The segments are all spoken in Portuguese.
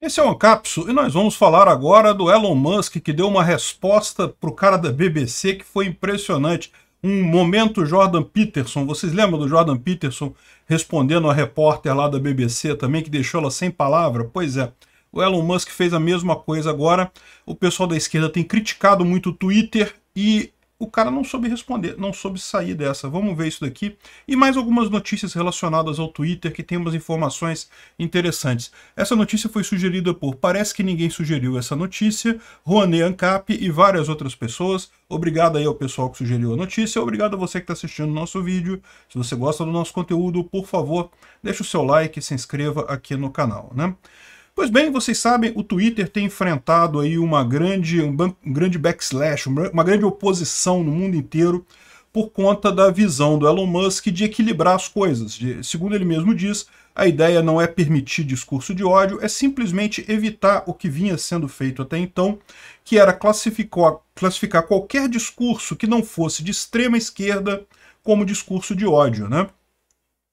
Esse é o Ancapso e nós vamos falar agora do Elon Musk, que deu uma resposta para o cara da BBC que foi impressionante. Um momento Jordan Peterson, vocês lembram do Jordan Peterson respondendo a repórter lá da BBC também, que deixou ela sem palavra? Pois é, o Elon Musk fez a mesma coisa agora. O pessoal da esquerda tem criticado muito o Twitter e o cara não soube responder, não soube sair dessa. Vamos ver isso daqui. E mais algumas notícias relacionadas ao Twitter, que tem umas informações interessantes. Essa notícia foi sugerida por Parece que ninguém sugeriu essa notícia, Rouanet Ancap e várias outras pessoas. Obrigado aí ao pessoal que sugeriu a notícia, obrigado a você que está assistindo o nosso vídeo. Se você gosta do nosso conteúdo, por favor, deixe o seu like e se inscreva aqui no canal, né? Pois bem, vocês sabem, o Twitter tem enfrentado aí uma grande, um, um grande backslash, uma grande oposição no mundo inteiro por conta da visão do Elon Musk de equilibrar as coisas. De, segundo ele mesmo diz, a ideia não é permitir discurso de ódio, é simplesmente evitar o que vinha sendo feito até então, que era classificar qualquer discurso que não fosse de extrema esquerda como discurso de ódio. Né?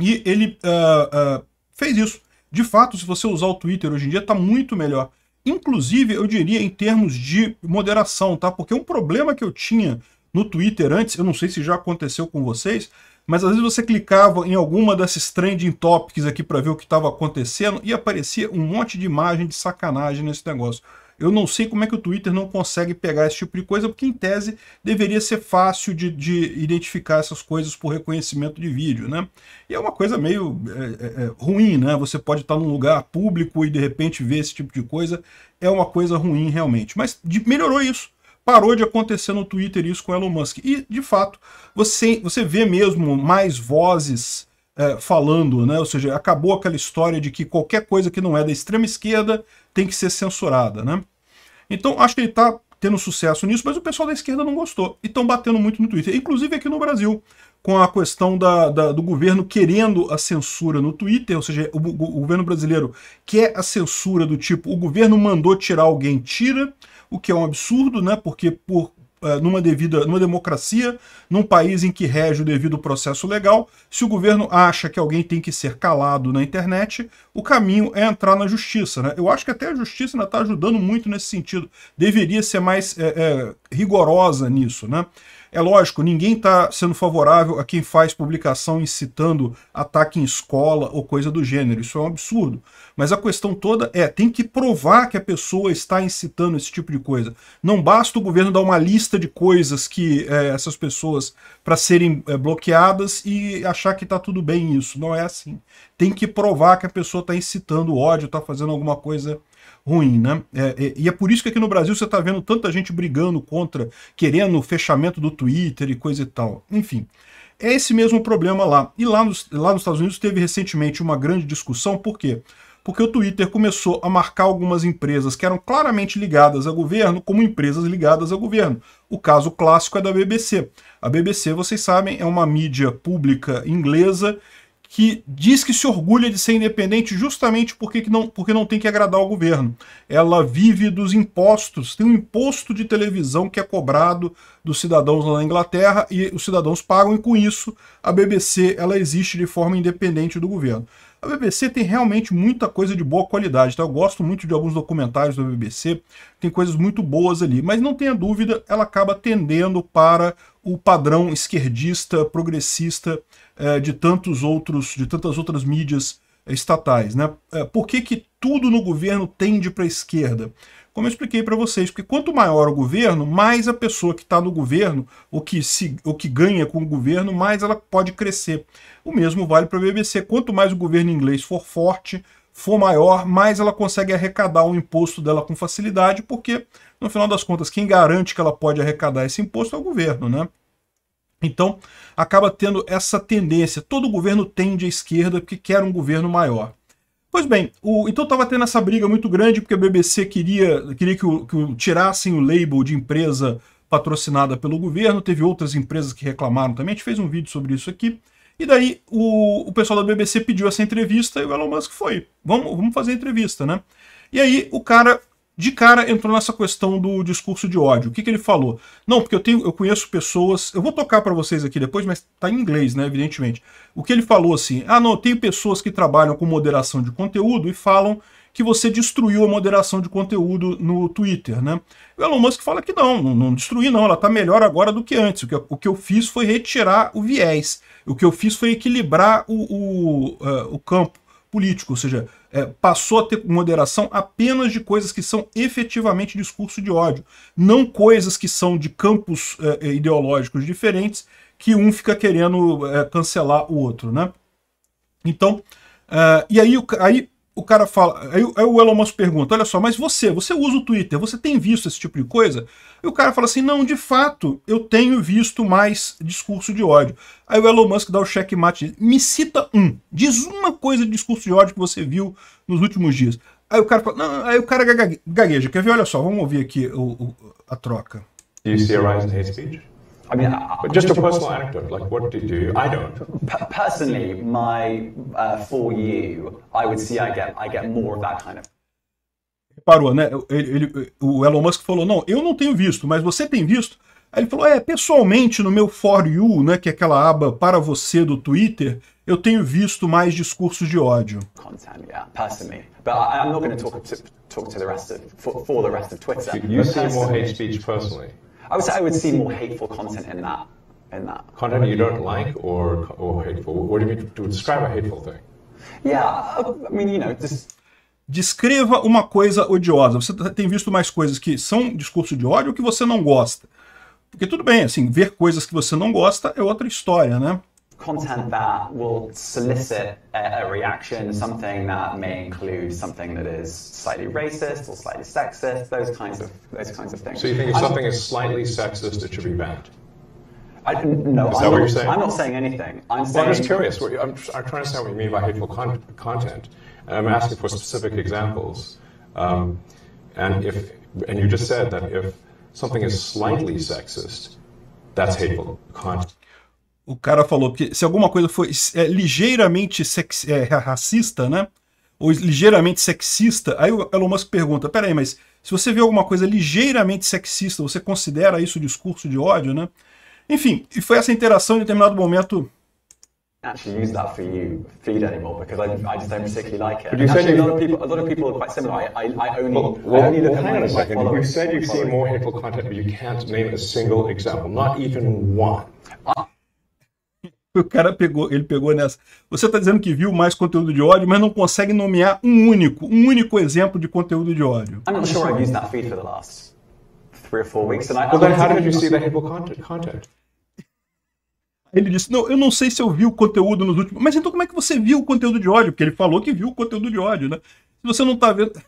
E ele uh, uh, fez isso. De fato, se você usar o Twitter hoje em dia, está muito melhor. Inclusive, eu diria em termos de moderação, tá? Porque um problema que eu tinha no Twitter antes, eu não sei se já aconteceu com vocês, mas às vezes você clicava em alguma dessas trending topics aqui para ver o que estava acontecendo e aparecia um monte de imagem de sacanagem nesse negócio. Eu não sei como é que o Twitter não consegue pegar esse tipo de coisa, porque em tese deveria ser fácil de, de identificar essas coisas por reconhecimento de vídeo, né? E é uma coisa meio é, é, é, ruim, né? Você pode estar num lugar público e de repente ver esse tipo de coisa. É uma coisa ruim realmente. Mas de, melhorou isso parou de acontecer no Twitter isso com Elon Musk. E, de fato, você, você vê mesmo mais vozes é, falando, né? Ou seja, acabou aquela história de que qualquer coisa que não é da extrema esquerda tem que ser censurada, né? Então, acho que ele está tendo sucesso nisso, mas o pessoal da esquerda não gostou. E estão batendo muito no Twitter, inclusive aqui no Brasil, com a questão da, da, do governo querendo a censura no Twitter, ou seja, o, o, governo brasileiro quer a censura do tipo, o governo mandou tirar alguém, tira, o que é um absurdo, né? Porque por eh, numa devida numa democracia, num país em que rege o devido processo legal, se o governo acha que alguém tem que ser calado na internet, o caminho é entrar na justiça. Né? Eu acho que até a justiça ainda está ajudando muito nesse sentido. Deveria ser mais é, é, rigorosa nisso. Né? É lógico, ninguém está sendo favorável a quem faz publicação incitando ataque em escola ou coisa do gênero. Isso é um absurdo. Mas a questão toda é, tem que provar que a pessoa está incitando esse tipo de coisa. Não basta o governo dar uma lista de coisas que é, essas pessoas para serem é, bloqueadas e achar que está tudo bem isso. Não é assim. Tem que provar que a pessoa está incitando ódio, está fazendo alguma coisa ruim, né? É, é, e é por isso que aqui no Brasil você está vendo tanta gente brigando contra, querendo o fechamento do Twitter e coisa e tal. Enfim, é esse mesmo problema lá. E lá nos, lá nos Estados Unidos teve recentemente uma grande discussão, por quê? Porque o Twitter começou a marcar algumas empresas que eram claramente ligadas a governo como empresas ligadas ao governo. O caso clássico é da BBC. A BBC, vocês sabem, é uma mídia pública inglesa que diz que se orgulha de ser independente justamente porque, que não, porque não tem que agradar ao governo. Ela vive dos impostos, tem um imposto de televisão que é cobrado dos cidadãos lá na Inglaterra e os cidadãos pagam, e com isso a BBC ela existe de forma independente do governo. A BBC tem realmente muita coisa de boa qualidade, tá? Eu gosto muito de alguns documentários da BBC, tem coisas muito boas ali, mas não tenha dúvida, ela acaba tendendo para o padrão esquerdista, progressista eh, de tantos outros, de tantas outras mídias eh, estatais, né? Eh, por que, que tudo no governo tende para a esquerda? Como eu expliquei para vocês, porque quanto maior o governo, mais a pessoa que está no governo, ou que, se, o que ganha com o governo, mais ela pode crescer. O mesmo vale para a BBC. Quanto mais o governo inglês for forte, for maior, mais ela consegue arrecadar o imposto dela com facilidade, porque, no final das contas, quem garante que ela pode arrecadar esse imposto é o governo, né? Então, acaba tendo essa tendência. Todo governo tende à esquerda porque quer um governo maior. Pois bem, o, então estava tendo essa briga muito grande porque a BBC queria, queria que, o, que o, tirassem o label de empresa patrocinada pelo governo. Teve outras empresas que reclamaram também. A gente fez um vídeo sobre isso aqui. E daí o, o pessoal da BBC pediu essa entrevista e o Elon Musk foi. Vamos, vamos fazer a entrevista, né? E aí o cara de cara entrou nessa questão do discurso de ódio. O que, que ele falou? Não, porque eu tenho, eu conheço pessoas. Eu vou tocar para vocês aqui depois, mas tá em inglês, né? Evidentemente. O que ele falou assim? Ah, não, eu tenho pessoas que trabalham com moderação de conteúdo e falam que você destruiu a moderação de conteúdo no Twitter, né? O Elon Musk fala que não, não destruí não, ela está melhor agora do que antes. O que, eu, o que eu fiz foi retirar o viés, o que eu fiz foi equilibrar o, o, uh, o campo político, ou seja, é, passou a ter moderação apenas de coisas que são efetivamente discurso de ódio, não coisas que são de campos é, é ideológicos diferentes que um fica querendo é, cancelar o outro, né? Então, é, e aí, aí o cara fala. Aí, aí, o Elon Musk pergunta: olha só, mas você, você usa o Twitter, você tem visto esse tipo de coisa? E o cara fala assim: não, de fato, eu tenho visto mais discurso de ódio. Aí o Elon Musk dá o checkmate: me cita um, diz uma coisa de discurso de ódio que você viu nos últimos dias. Aí o cara fala, não, aí o cara gagueja. Quer ver? Olha só, vamos ouvir aqui o, o, a troca. Do you see a rise in hate speech? I mean, uh, I, just, just a personal anecdote. Like, what did you? I don't. Personally, my uh, for you, I would see I get I get more of that kind of. né? Ele, ele, o Elon Musk falou: não, eu não tenho visto, mas você tem visto? Aí ele falou: é, pessoalmente no meu For You, né, que é aquela aba para você do Twitter, eu tenho visto mais discursos de ódio. Content, yeah, Twitter. hate speech I would say I would see more hateful content in that. In that content you don't like or or hateful. What do you mean to describe a hateful thing? Yeah, I mean you know just. Descreva uma coisa odiosa. Você tem visto mais coisas que são discurso de ódio ou que você não gosta? Porque tudo bem, assim, ver coisas que você não gosta é outra história, né? content that will solicit a, a reaction, something that may include something that is slightly racist or slightly sexist, those kinds of those kinds of things. So you think if I'm, something is slightly sexist, it should be banned? I, no, I'm not, I'm not, saying anything. I'm, saying, I'm just curious. I'm, I'm, trying to understand what you mean by hateful con- content, and I'm asking for specific examples. Um, and if and you just said that if something is slightly sexist, that's hateful content. o cara falou, que se alguma coisa foi é, ligeiramente sexi, é, racista, né? Ou ligeiramente sexista, aí o Elon Musk pergunta, peraí, mas se você vê alguma coisa ligeiramente sexista, você considera isso discurso de ódio, né? Enfim, e foi essa interação em determinado momento actually use that for you feed anymore because I, I just don't particularly like it. But you and said actually, you, a lot of people, a lot of people are quite similar. I, I, I only, well, well, I only look well, hang on a second. Followers. You said you've seen more hateful content, but you can't name a single example, not even one. I o cara pegou, ele pegou nessa. Você está dizendo que viu mais conteúdo de ódio, mas não consegue nomear um único, um único exemplo de conteúdo de ódio. I'm not sure used that feed for the last three or four weeks, and I. then how did you see the Hippo content? Ele disse: Não, eu não sei se eu vi o conteúdo nos últimos. Mas então como é que você viu o conteúdo de ódio? Porque ele falou que viu o conteúdo de ódio, né? Se você não está vendo.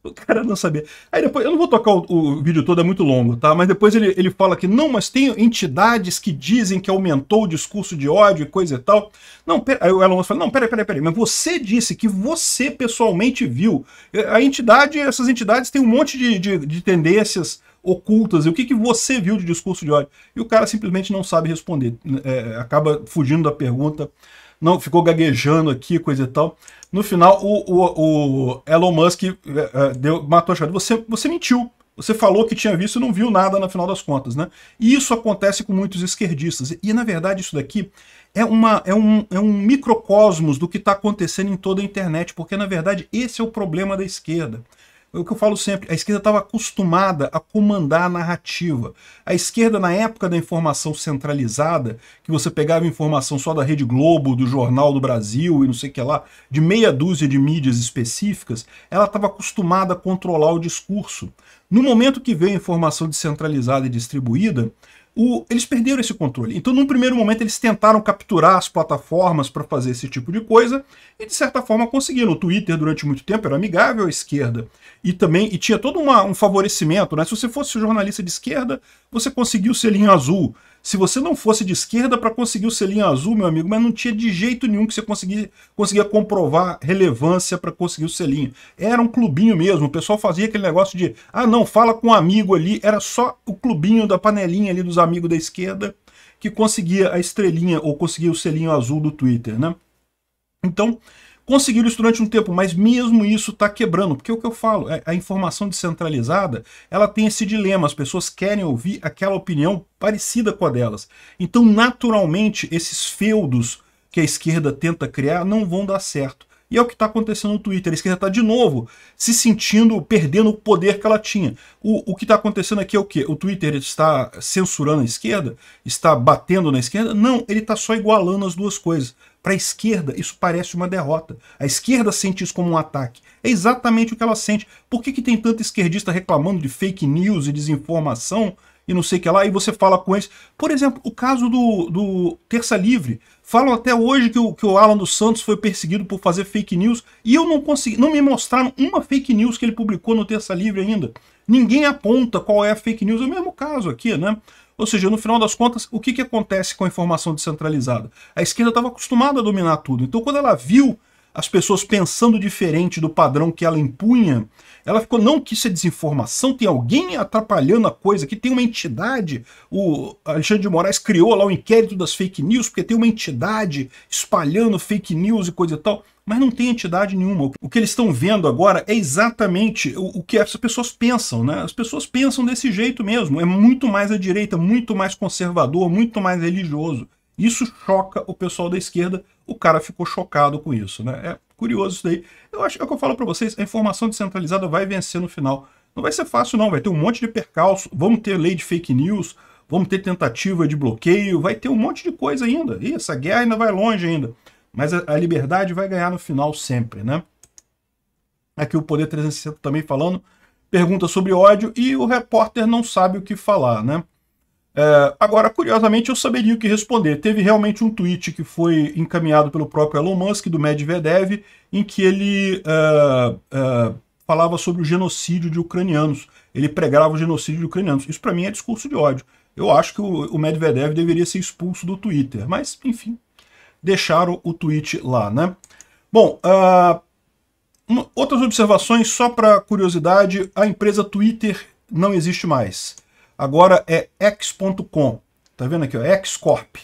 O cara não sabia. Aí depois, eu não vou tocar o, o, vídeo todo, é muito longo, tá? Mas depois ele, ele fala que não, mas tem entidades que dizem que aumentou o discurso de ódio e coisa e tal. Não, pera, aí o Elon Musk fala, não, peraí, peraí, peraí, mas você disse que você pessoalmente viu. É, a entidade, essas entidades têm um monte de, de, de tendências ocultas, e o que, que você viu de discurso de ódio? E o cara simplesmente não sabe responder, é, acaba fugindo da pergunta não ficou gaguejando aqui, coisa e tal. No final, o, o, o Elon Musk eh, eh, deu, matou a chave. Você, você mentiu. Você falou que tinha visto e não viu nada no final das contas, né? E isso acontece com muitos esquerdistas. E, na verdade, isso daqui é, uma, é, um, é um microcosmos do que está acontecendo em toda a internet, porque, na verdade, esse é o problema da esquerda. É o que eu falo sempre, a esquerda estava acostumada a comandar a narrativa. A esquerda, na época da informação centralizada, que você pegava informação só da Rede Globo, do Jornal do Brasil e não sei o que lá, de meia dúzia de mídias específicas, ela estava acostumada a controlar o discurso. No momento que veio a informação descentralizada e distribuída, o, eles perderam esse controle. Então, num primeiro momento, eles tentaram capturar as plataformas para fazer esse tipo de coisa, e de certa forma conseguiram. O Twitter, durante muito tempo, era amigável à esquerda, e também e tinha todo uma, um favorecimento. Né? Se você fosse jornalista de esquerda, você conseguia o selinho azul. Se você não fosse de esquerda para conseguir o selinho azul, meu amigo, mas não tinha de jeito nenhum que você conseguia, conseguia comprovar relevância para conseguir o selinho. Era um clubinho mesmo, o pessoal fazia aquele negócio de, ah não, fala com um amigo ali, era só o clubinho da panelinha ali dos amigos da esquerda que conseguia a estrelinha ou conseguia o selinho azul do Twitter, né? Então, Conseguiram isso durante um tempo, mas mesmo isso está quebrando, porque é o que eu falo, é, a informação descentralizada, ela tem esse dilema, as pessoas querem ouvir aquela opinião parecida com a delas. Então, naturalmente, esses feudos que a esquerda tenta criar não vão dar certo. E é o que está acontecendo no Twitter. A esquerda está de novo se sentindo, perdendo o poder que ela tinha. O, o que está acontecendo aqui é o quê? O Twitter está censurando a esquerda? Está batendo na esquerda? Não, ele está só igualando as duas coisas. Para a esquerda, isso parece uma derrota. A esquerda sente isso como um ataque. É exatamente o que ela sente. Por que, que tem tanto esquerdista reclamando de fake news e desinformação e não sei o que lá, e você fala com eles. Por exemplo, o caso do, do Terça Livre. Falam até hoje que o, que o Alan dos Santos foi perseguido por fazer fake news e eu não consegui, não me mostraram uma fake news que ele publicou no Terça Livre ainda. Ninguém aponta qual é a fake news, é o mesmo caso aqui, né? Ou seja, no final das contas, o que, que acontece com a informação descentralizada? A esquerda estava acostumada a dominar tudo. Então, quando ela viu as pessoas pensando diferente do padrão que ela impunha, ela ficou, não, que isso é desinformação, tem alguém atrapalhando a coisa, que tem uma entidade, o Alexandre de Moraes criou lá o inquérito das fake news, porque tem uma entidade espalhando fake news e coisa e tal, mas não tem entidade nenhuma. O que eles estão vendo agora é exatamente o, o que essas pessoas pensam, né? As pessoas pensam desse jeito mesmo, é muito mais à direita, muito mais conservador, muito mais religioso. Isso choca o pessoal da esquerda, o cara ficou chocado com isso, né? É curioso isso daí. Eu acho que é o que eu falo para vocês, a informação descentralizada vai vencer no final. Não vai ser fácil não, vai ter um monte de percalço, vamos ter lei de fake news, vamos ter tentativa de bloqueio, vai ter um monte de coisa ainda. E essa guerra ainda vai longe ainda. Mas a, a liberdade vai ganhar no final sempre, né? Aqui o Poder 360 também falando, pergunta sobre ódio e o repórter não sabe o que falar, né? É, agora, curiosamente, eu saberia o que responder. Teve realmente um tweet que foi encaminhado pelo próprio Elon Musk, do Medvedev, em que ele é, é, falava sobre o genocídio de ucranianos. Ele pregava o genocídio de ucranianos. Isso, para mim, é discurso de ódio. Eu acho que o, o Medvedev deveria ser expulso do Twitter. Mas, enfim, deixaram o tweet lá, né? Bom, uh, uma, outras observações, só para curiosidade, a empresa Twitter não existe mais agora é X.com. Tá vendo aqui, ó, Xcorp.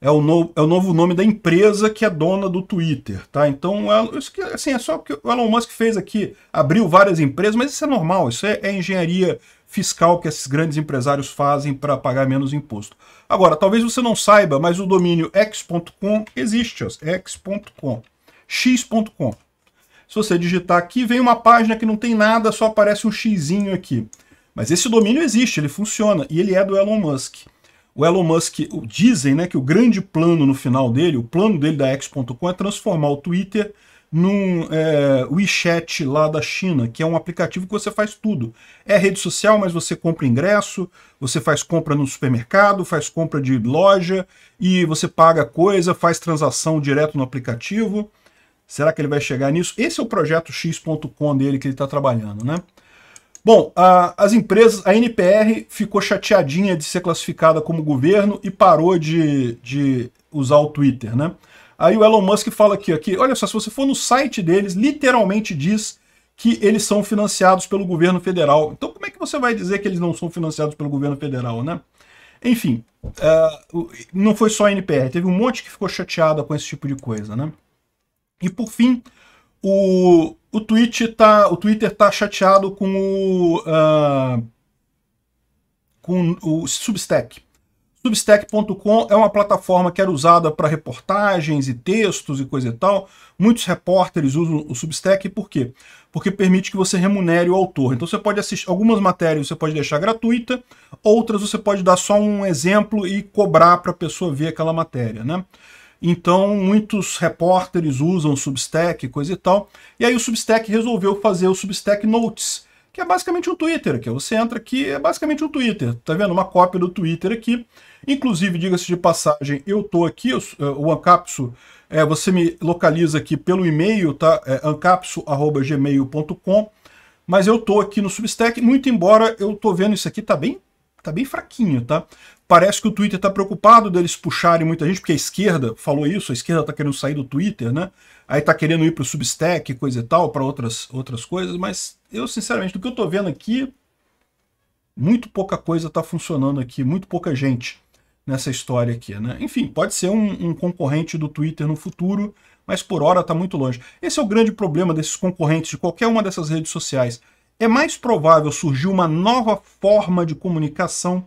É o, no, é o novo nome da empresa que é dona do Twitter, tá? Então, é, assim, é só porque o Elon Musk fez aqui, abriu várias empresas, mas isso é normal, isso é, é engenharia fiscal que esses grandes empresários fazem para pagar menos imposto. Agora, talvez você não saiba, mas o domínio x.com existe, x.com, x.com. Se você digitar aqui, vem uma página que não tem nada, só aparece um xizinho aqui. Mas esse domínio existe, ele funciona, e ele é do Elon Musk. O Elon Musk, dizem né, que o grande plano no final dele, o plano dele da X.com é transformar o Twitter num é, WeChat lá da China, que é um aplicativo que você faz tudo. É rede social, mas você compra ingresso, você faz compra no supermercado, faz compra de loja, e você paga coisa, faz transação direto no aplicativo. Será que ele vai chegar nisso? Esse é o projeto X.com dele que ele está trabalhando, né? Bom, a, as empresas, a NPR ficou chateadinha de ser classificada como governo e parou de, de usar o Twitter, né? Aí o Elon Musk fala aqui, aqui, olha só, se você for no site deles, literalmente diz que eles são financiados pelo governo federal. Então como é que você vai dizer que eles não são financiados pelo governo federal, né? Enfim, uh, não foi só a NPR, teve um monte que ficou chateada com esse tipo de coisa, né? E por fim, o, o, tá, o Twitter tá chateado com o, uh, com o Substack. Substack.com é uma plataforma que era usada para reportagens e textos e coisa e tal. Muitos repórteres usam o Substack por quê? Porque permite que você remunere o autor. Então você pode assistir algumas matérias, você pode deixar gratuita, outras você pode dar só um exemplo e cobrar para a pessoa ver aquela matéria, né? Então, muitos repórteres usam o Substack, coisa e tal. E aí o Substack resolveu fazer o Substack Notes, que é basicamente um Twitter Que Você entra aqui, é basicamente um Twitter. Tá vendo? Uma cópia do Twitter aqui. Inclusive, diga-se de passagem, eu tô aqui, eh, o Ancapsu, é, eh, você me localiza aqui pelo e-mail, tá? É, ancapsu.gmail.com. Mas eu tô aqui no Substack, muito embora eu tô vendo isso aqui, tá bem tá bem fraquinho, tá? Parece que o Twitter está preocupado deles puxarem muita gente, porque a esquerda falou isso, a esquerda está querendo sair do Twitter, né? Aí está querendo ir para o Substack, coisa e tal, para outras, outras coisas, mas eu, sinceramente, do que eu estou vendo aqui, muito pouca coisa está funcionando aqui, muito pouca gente nessa história aqui, né? Enfim, pode ser um, um concorrente do Twitter no futuro, mas por hora está muito longe. Esse é o grande problema desses concorrentes de qualquer uma dessas redes sociais. É mais provável surgir uma nova forma de comunicação